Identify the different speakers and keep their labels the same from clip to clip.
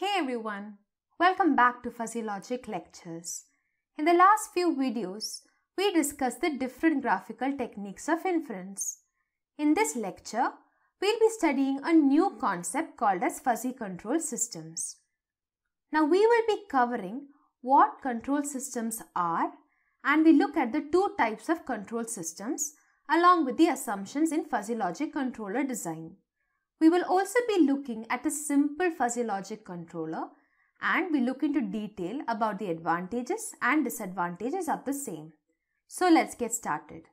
Speaker 1: Hey everyone, welcome back to Fuzzy Logic Lectures. In the last few videos, we discussed the different graphical techniques of inference. In this lecture, we'll be studying a new concept called as fuzzy control systems. Now we will be covering what control systems are and we look at the two types of control systems along with the assumptions in fuzzy logic controller design. We will also be looking at a simple fuzzy logic controller and we look into detail about the advantages and disadvantages of the same. So let's get started.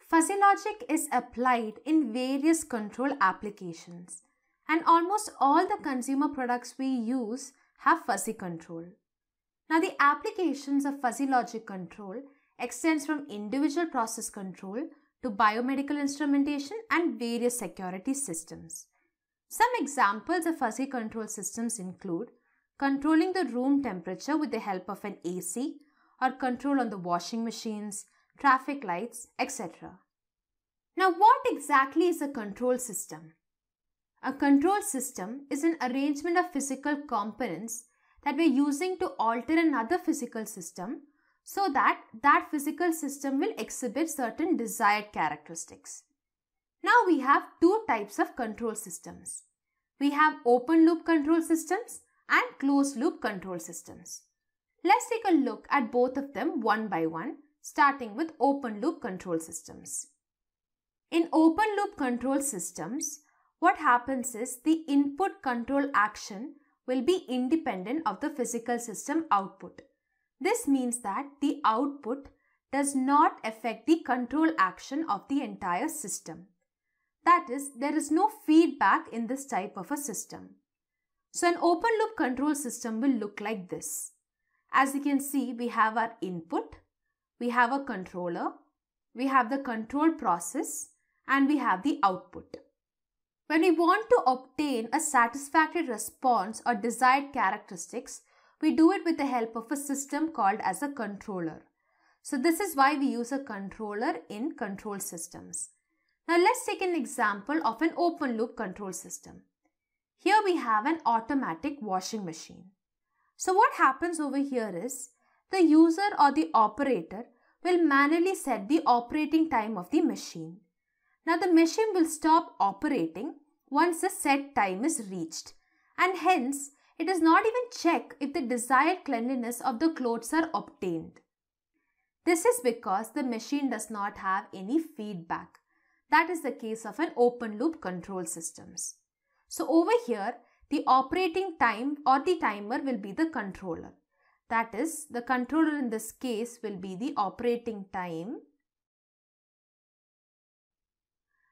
Speaker 1: Fuzzy logic is applied in various control applications and almost all the consumer products we use have fuzzy control. Now the applications of fuzzy logic control extends from individual process control to biomedical instrumentation and various security systems. Some examples of fuzzy control systems include controlling the room temperature with the help of an AC or control on the washing machines, traffic lights, etc. Now what exactly is a control system? A control system is an arrangement of physical components that we're using to alter another physical system so that that physical system will exhibit certain desired characteristics. Now we have two types of control systems. We have open loop control systems and closed loop control systems. Let's take a look at both of them one by one, starting with open loop control systems. In open loop control systems, what happens is the input control action will be independent of the physical system output. This means that the output does not affect the control action of the entire system. That is, there is no feedback in this type of a system. So an open loop control system will look like this. As you can see, we have our input, we have a controller, we have the control process and we have the output. When we want to obtain a satisfactory response or desired characteristics, we do it with the help of a system called as a controller. So this is why we use a controller in control systems. Now let's take an example of an open loop control system. Here we have an automatic washing machine. So what happens over here is the user or the operator will manually set the operating time of the machine. Now the machine will stop operating once the set time is reached and hence it does not even check if the desired cleanliness of the clothes are obtained. This is because the machine does not have any feedback. That is the case of an open loop control systems. So over here, the operating time or the timer will be the controller. That is, the controller in this case will be the operating time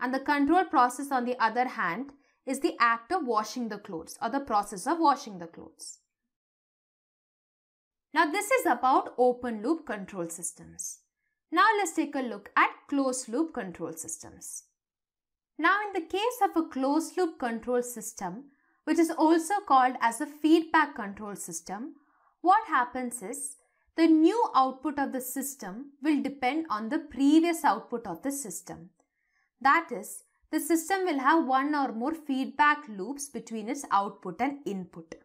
Speaker 1: and the control process, on the other hand, is the act of washing the clothes or the process of washing the clothes. Now, this is about open loop control systems. Now, let's take a look at closed loop control systems. Now, in the case of a closed loop control system, which is also called as a feedback control system, what happens is the new output of the system will depend on the previous output of the system. That is, the system will have one or more feedback loops between its output and input.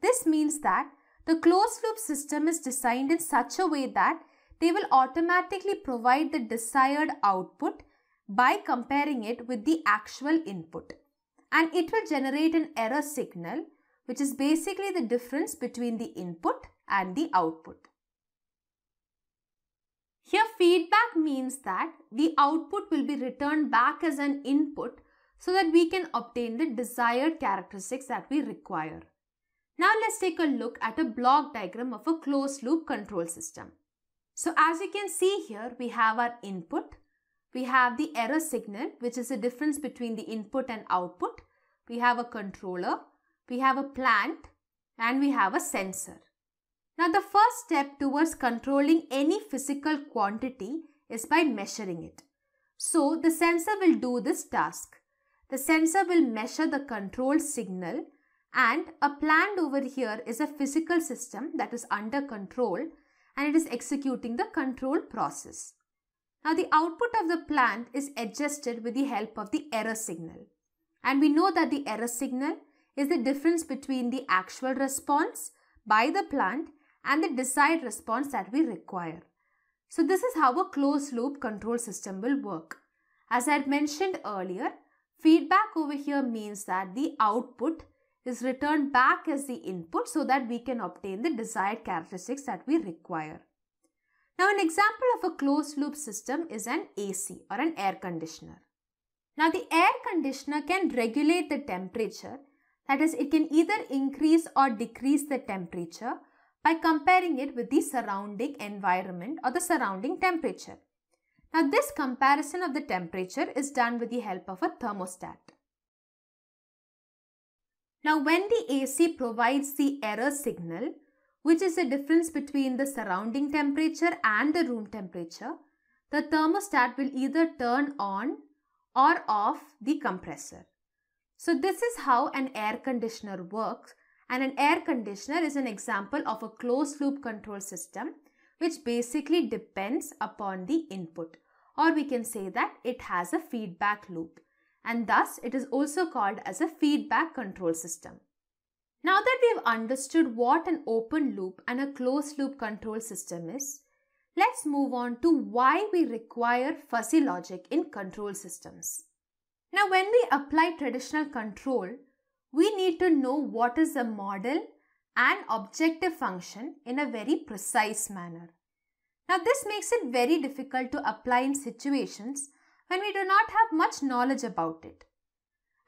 Speaker 1: This means that the closed loop system is designed in such a way that they will automatically provide the desired output by comparing it with the actual input. And it will generate an error signal, which is basically the difference between the input and the output. Here feedback means that the output will be returned back as an input so that we can obtain the desired characteristics that we require. Now let's take a look at a block diagram of a closed loop control system. So as you can see here, we have our input, we have the error signal, which is the difference between the input and output, we have a controller, we have a plant, and we have a sensor. Now the first step towards controlling any physical quantity is by measuring it. So the sensor will do this task. The sensor will measure the control signal and a plant over here is a physical system that is under control and it is executing the control process. Now the output of the plant is adjusted with the help of the error signal. And we know that the error signal is the difference between the actual response by the plant and the desired response that we require. So this is how a closed loop control system will work. As I had mentioned earlier, feedback over here means that the output is returned back as the input so that we can obtain the desired characteristics that we require. Now an example of a closed loop system is an AC or an air conditioner. Now the air conditioner can regulate the temperature that is it can either increase or decrease the temperature by comparing it with the surrounding environment or the surrounding temperature. Now this comparison of the temperature is done with the help of a thermostat. Now when the AC provides the error signal, which is the difference between the surrounding temperature and the room temperature, the thermostat will either turn on or off the compressor. So this is how an air conditioner works and an air conditioner is an example of a closed loop control system which basically depends upon the input or we can say that it has a feedback loop and thus it is also called as a feedback control system. Now that we have understood what an open loop and a closed loop control system is, let's move on to why we require fuzzy logic in control systems. Now when we apply traditional control, we need to know what is a model and objective function in a very precise manner. Now this makes it very difficult to apply in situations when we do not have much knowledge about it.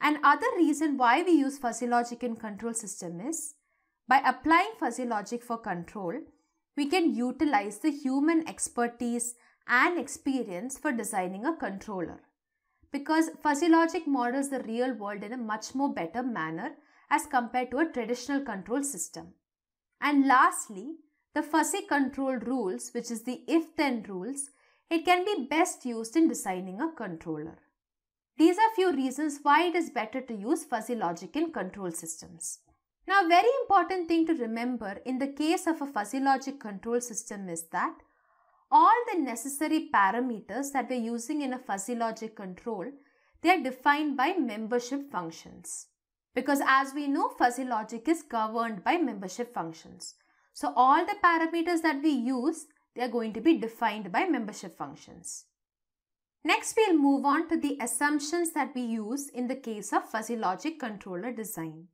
Speaker 1: Another reason why we use fuzzy logic in control system is by applying fuzzy logic for control, we can utilize the human expertise and experience for designing a controller because fuzzy logic models the real world in a much more better manner as compared to a traditional control system. And lastly, the fuzzy control rules, which is the if-then rules, it can be best used in designing a controller. These are few reasons why it is better to use fuzzy logic in control systems. Now, very important thing to remember in the case of a fuzzy logic control system is that all the necessary parameters that we're using in a fuzzy logic control, they are defined by membership functions. Because as we know, fuzzy logic is governed by membership functions. So all the parameters that we use, they are going to be defined by membership functions. Next, we'll move on to the assumptions that we use in the case of fuzzy logic controller design.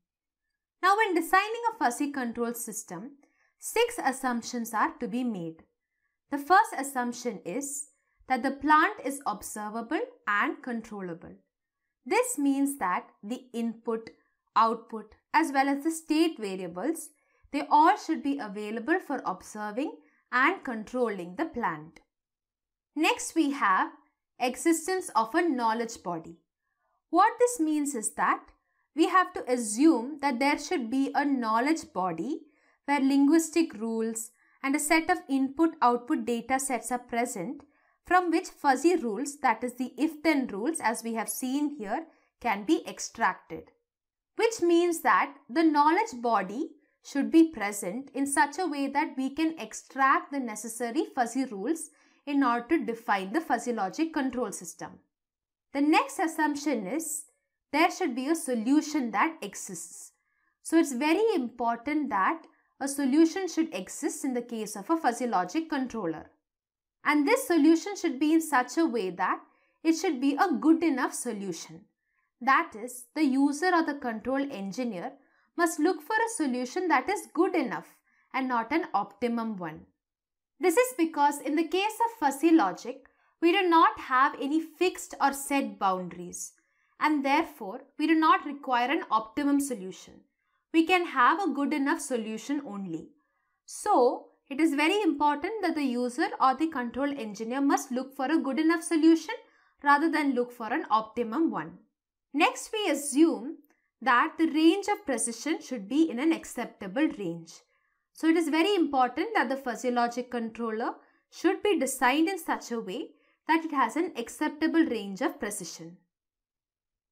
Speaker 1: Now, when designing a fuzzy control system, six assumptions are to be made. The first assumption is that the plant is observable and controllable. This means that the input, output as well as the state variables, they all should be available for observing and controlling the plant. Next we have existence of a knowledge body. What this means is that we have to assume that there should be a knowledge body where linguistic rules, and a set of input-output data sets are present from which fuzzy rules, that is the if-then rules as we have seen here, can be extracted. Which means that the knowledge body should be present in such a way that we can extract the necessary fuzzy rules in order to define the fuzzy logic control system. The next assumption is there should be a solution that exists. So it's very important that a solution should exist in the case of a fuzzy logic controller. And this solution should be in such a way that it should be a good enough solution. That is, the user or the control engineer must look for a solution that is good enough and not an optimum one. This is because in the case of fuzzy logic, we do not have any fixed or set boundaries and therefore we do not require an optimum solution we can have a good enough solution only. So, it is very important that the user or the control engineer must look for a good enough solution rather than look for an optimum one. Next, we assume that the range of precision should be in an acceptable range. So, it is very important that the fuzzy logic controller should be designed in such a way that it has an acceptable range of precision.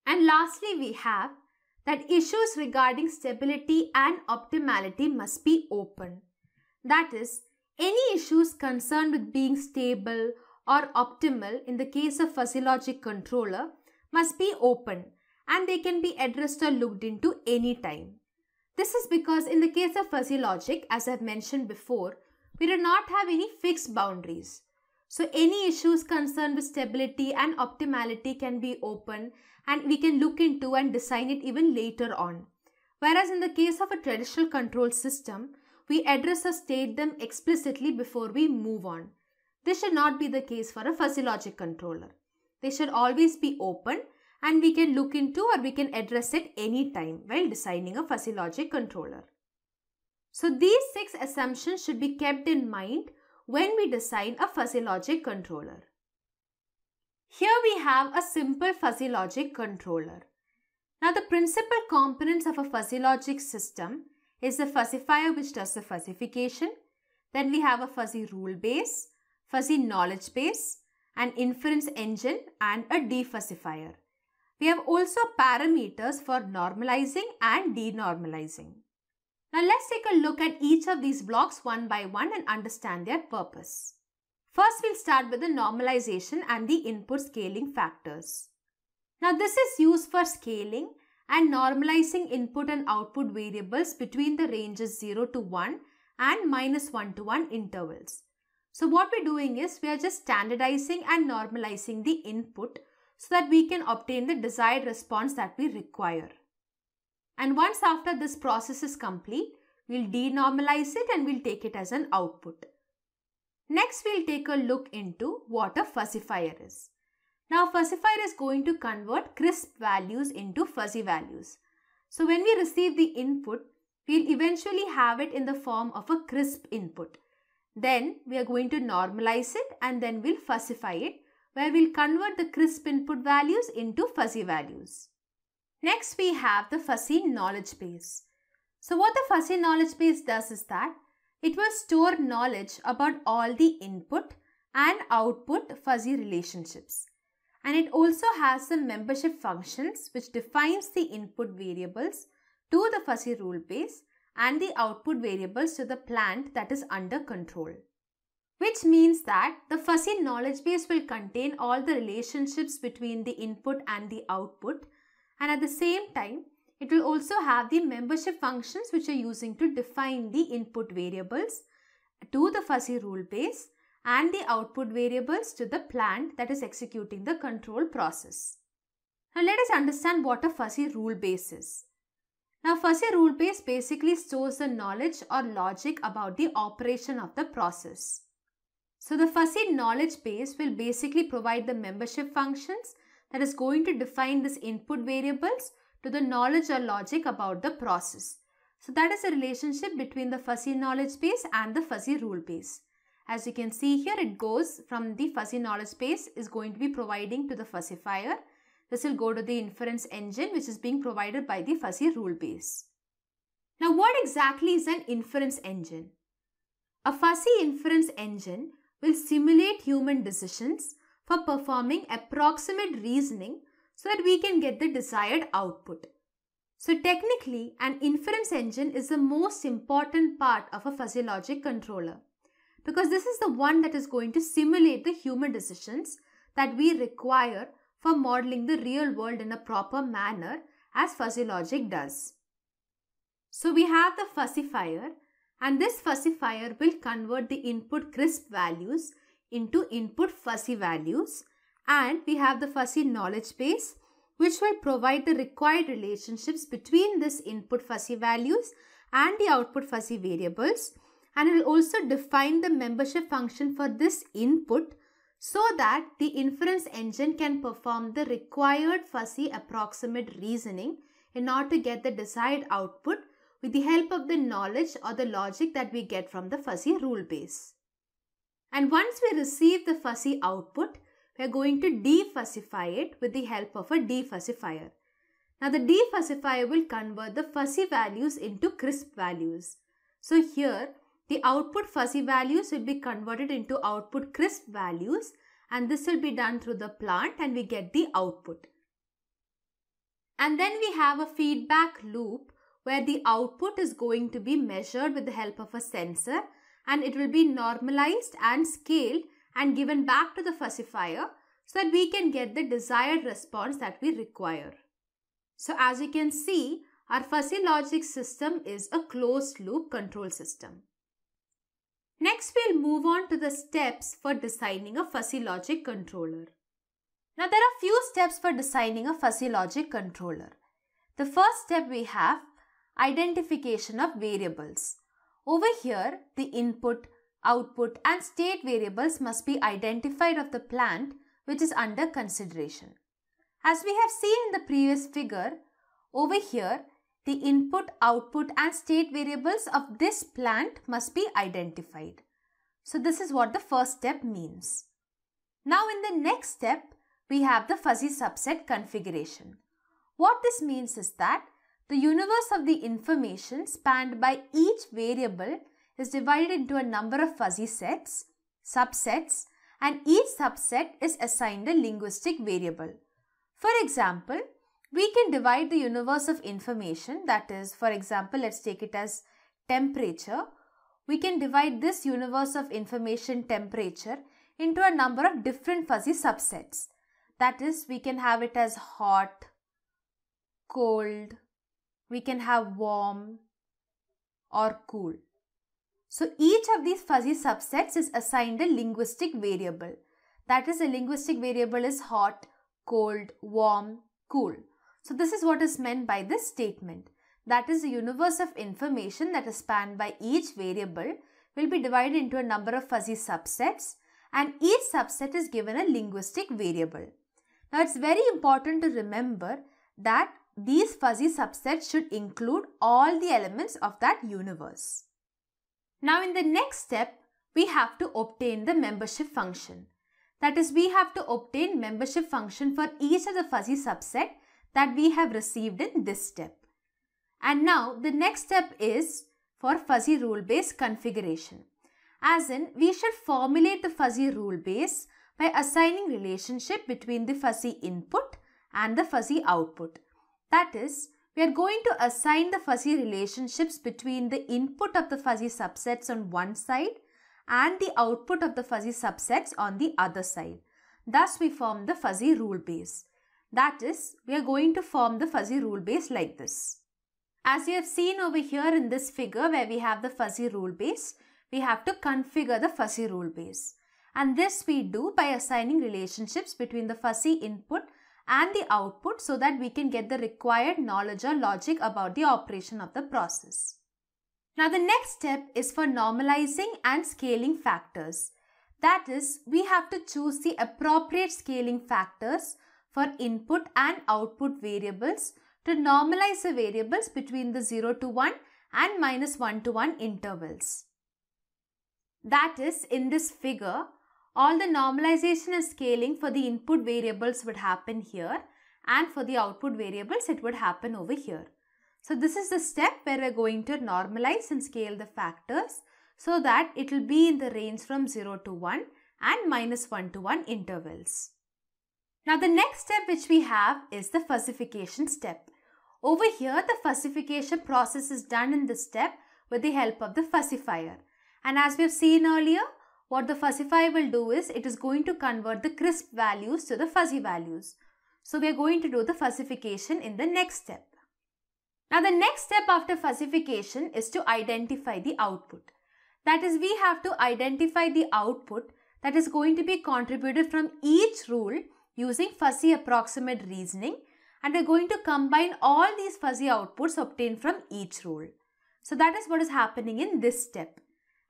Speaker 1: And lastly, we have that issues regarding stability and optimality must be open. That is, any issues concerned with being stable or optimal in the case of fuzzy logic controller must be open and they can be addressed or looked into any time. This is because in the case of fuzzy logic, as I've mentioned before, we do not have any fixed boundaries. So any issues concerned with stability and optimality can be open and we can look into and design it even later on. Whereas in the case of a traditional control system, we address or state them explicitly before we move on. This should not be the case for a fuzzy logic controller. They should always be open and we can look into or we can address it anytime while designing a fuzzy logic controller. So these six assumptions should be kept in mind when we design a fuzzy logic controller. Here we have a simple fuzzy logic controller. Now the principal components of a fuzzy logic system is the fuzzifier which does the fuzzification. Then we have a fuzzy rule base, fuzzy knowledge base, an inference engine and a defuzzifier. We have also parameters for normalizing and denormalizing. Now let's take a look at each of these blocks one by one and understand their purpose. First, we'll start with the normalization and the input scaling factors. Now, this is used for scaling and normalizing input and output variables between the ranges 0 to 1 and minus 1 to 1 intervals. So what we're doing is we are just standardizing and normalizing the input so that we can obtain the desired response that we require. And once after this process is complete, we'll denormalize it and we'll take it as an output. Next, we'll take a look into what a fuzzifier is. Now, fuzzifier is going to convert crisp values into fuzzy values. So, when we receive the input, we'll eventually have it in the form of a crisp input. Then, we are going to normalize it and then we'll fuzzify it where we'll convert the crisp input values into fuzzy values. Next, we have the fuzzy knowledge base. So, what the fuzzy knowledge base does is that it will store knowledge about all the input and output fuzzy relationships. And it also has some membership functions which defines the input variables to the fuzzy rule base and the output variables to the plant that is under control. Which means that the fuzzy knowledge base will contain all the relationships between the input and the output and at the same time it will also have the membership functions which are using to define the input variables to the fuzzy rule base and the output variables to the plant that is executing the control process. Now let us understand what a fuzzy rule base is. Now fuzzy rule base basically stores the knowledge or logic about the operation of the process. So the fuzzy knowledge base will basically provide the membership functions that is going to define this input variables to the knowledge or logic about the process. So that is a relationship between the fuzzy knowledge base and the fuzzy rule base. As you can see here, it goes from the fuzzy knowledge base is going to be providing to the fuzzifier. This will go to the inference engine which is being provided by the fuzzy rule base. Now what exactly is an inference engine? A fuzzy inference engine will simulate human decisions for performing approximate reasoning so that we can get the desired output. So technically, an inference engine is the most important part of a fuzzy logic controller because this is the one that is going to simulate the human decisions that we require for modeling the real world in a proper manner as fuzzy logic does. So we have the fuzzifier and this fuzzifier will convert the input crisp values into input fuzzy values and we have the fuzzy knowledge base which will provide the required relationships between this input fuzzy values and the output fuzzy variables and it will also define the membership function for this input so that the inference engine can perform the required fuzzy approximate reasoning in order to get the desired output with the help of the knowledge or the logic that we get from the fuzzy rule base. And once we receive the fuzzy output, we are going to defussify it with the help of a defussifier. Now the defussifier will convert the fuzzy values into crisp values. So here the output fuzzy values will be converted into output crisp values and this will be done through the plant and we get the output. And then we have a feedback loop where the output is going to be measured with the help of a sensor and it will be normalized and scaled and given back to the fussifier so that we can get the desired response that we require. So as you can see, our fuzzy logic system is a closed loop control system. Next, we'll move on to the steps for designing a fuzzy logic controller. Now, there are few steps for designing a fuzzy logic controller. The first step we have identification of variables. Over here, the input, output and state variables must be identified of the plant which is under consideration. As we have seen in the previous figure, over here the input, output and state variables of this plant must be identified. So this is what the first step means. Now in the next step, we have the fuzzy subset configuration. What this means is that the universe of the information spanned by each variable is divided into a number of fuzzy sets, subsets, and each subset is assigned a linguistic variable. For example, we can divide the universe of information that is, for example, let's take it as temperature. We can divide this universe of information temperature into a number of different fuzzy subsets. That is, we can have it as hot, cold, we can have warm or cool. So each of these fuzzy subsets is assigned a linguistic variable. That is, a linguistic variable is hot, cold, warm, cool. So this is what is meant by this statement. That is, the universe of information that is spanned by each variable will be divided into a number of fuzzy subsets and each subset is given a linguistic variable. Now it's very important to remember that these fuzzy subsets should include all the elements of that universe. Now in the next step, we have to obtain the membership function. That is, we have to obtain membership function for each of the fuzzy subset that we have received in this step. And now the next step is for fuzzy rule based configuration. As in, we should formulate the fuzzy rule base by assigning relationship between the fuzzy input and the fuzzy output. That is, we are going to assign the fuzzy relationships between the input of the fuzzy subsets on one side and the output of the fuzzy subsets on the other side. Thus we form the fuzzy rule base. That is, we are going to form the fuzzy rule base like this. As you have seen over here in this figure where we have the fuzzy rule base, we have to configure the fuzzy rule base. And this we do by assigning relationships between the fuzzy input and the output so that we can get the required knowledge or logic about the operation of the process. Now the next step is for normalizing and scaling factors. That is, we have to choose the appropriate scaling factors for input and output variables to normalize the variables between the 0 to 1 and minus 1 to 1 intervals. That is, in this figure, all the normalization and scaling for the input variables would happen here and for the output variables it would happen over here. So this is the step where we're going to normalize and scale the factors so that it will be in the range from 0 to 1 and minus 1 to 1 intervals. Now the next step which we have is the fuzzification step. Over here the fuzzification process is done in this step with the help of the fuzzifier, And as we have seen earlier, what the fuzzify will do is it is going to convert the crisp values to the fuzzy values. So we are going to do the fuzzification in the next step. Now the next step after fuzzification is to identify the output. That is we have to identify the output that is going to be contributed from each rule using fuzzy approximate reasoning and we're going to combine all these fuzzy outputs obtained from each rule. So that is what is happening in this step.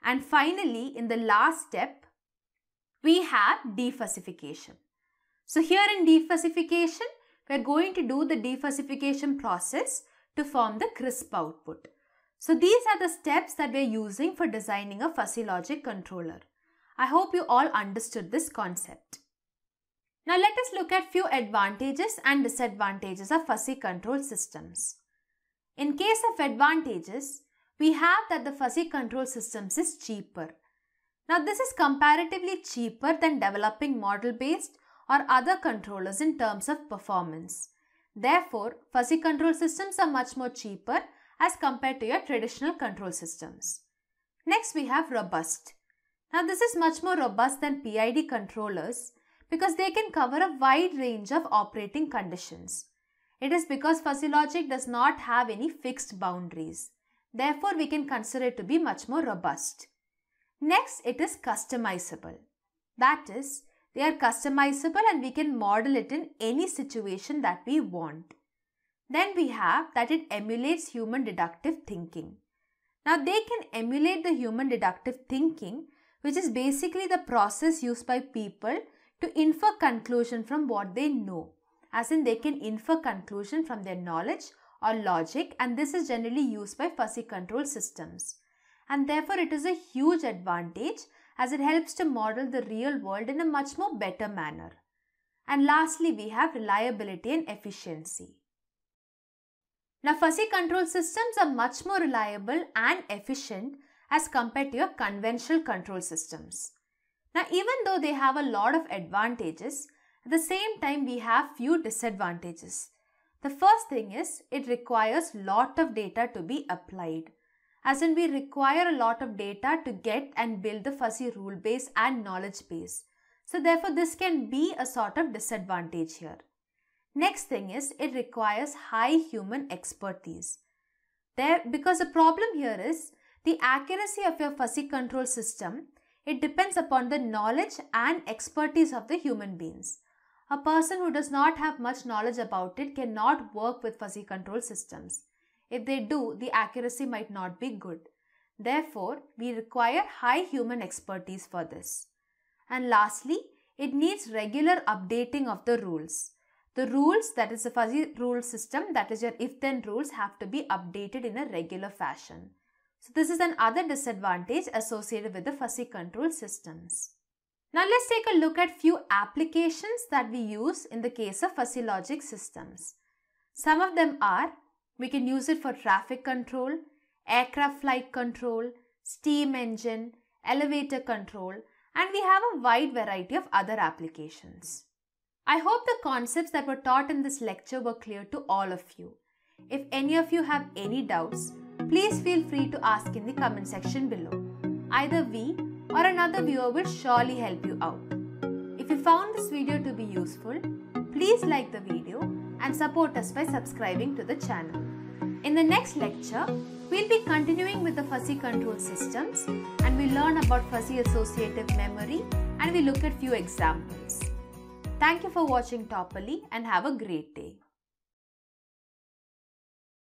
Speaker 1: And finally, in the last step, we have defussification. So here in defussification, we're going to do the defussification process to form the crisp output. So these are the steps that we're using for designing a fuzzy logic controller. I hope you all understood this concept. Now let us look at few advantages and disadvantages of fuzzy control systems. In case of advantages, we have that the fuzzy control systems is cheaper. Now this is comparatively cheaper than developing model-based or other controllers in terms of performance. Therefore, fuzzy control systems are much more cheaper as compared to your traditional control systems. Next we have robust. Now this is much more robust than PID controllers because they can cover a wide range of operating conditions. It is because fuzzy logic does not have any fixed boundaries. Therefore, we can consider it to be much more robust. Next, it is customizable. That is, they are customizable and we can model it in any situation that we want. Then we have that it emulates human deductive thinking. Now they can emulate the human deductive thinking which is basically the process used by people to infer conclusion from what they know. As in they can infer conclusion from their knowledge or logic and this is generally used by fuzzy control systems. And therefore it is a huge advantage as it helps to model the real world in a much more better manner. And lastly, we have reliability and efficiency. Now, fuzzy control systems are much more reliable and efficient as compared to your conventional control systems. Now, even though they have a lot of advantages, at the same time we have few disadvantages. The first thing is it requires lot of data to be applied. As in we require a lot of data to get and build the fuzzy rule base and knowledge base. So therefore this can be a sort of disadvantage here. Next thing is it requires high human expertise. There, because the problem here is the accuracy of your fuzzy control system, it depends upon the knowledge and expertise of the human beings. A person who does not have much knowledge about it cannot work with fuzzy control systems. If they do, the accuracy might not be good. Therefore, we require high human expertise for this. And lastly, it needs regular updating of the rules. The rules, that is the fuzzy rule system, that is your if-then rules have to be updated in a regular fashion. So this is another disadvantage associated with the fuzzy control systems. Now let's take a look at few applications that we use in the case of fuzzy logic systems. Some of them are, we can use it for traffic control, aircraft flight control, steam engine, elevator control, and we have a wide variety of other applications. I hope the concepts that were taught in this lecture were clear to all of you. If any of you have any doubts, please feel free to ask in the comment section below. Either we or another viewer will surely help you out. If you found this video to be useful, please like the video and support us by subscribing to the channel. In the next lecture, we'll be continuing with the fuzzy control systems and we learn about fuzzy associative memory and we look at few examples. Thank you for watching Topoli and have a great day.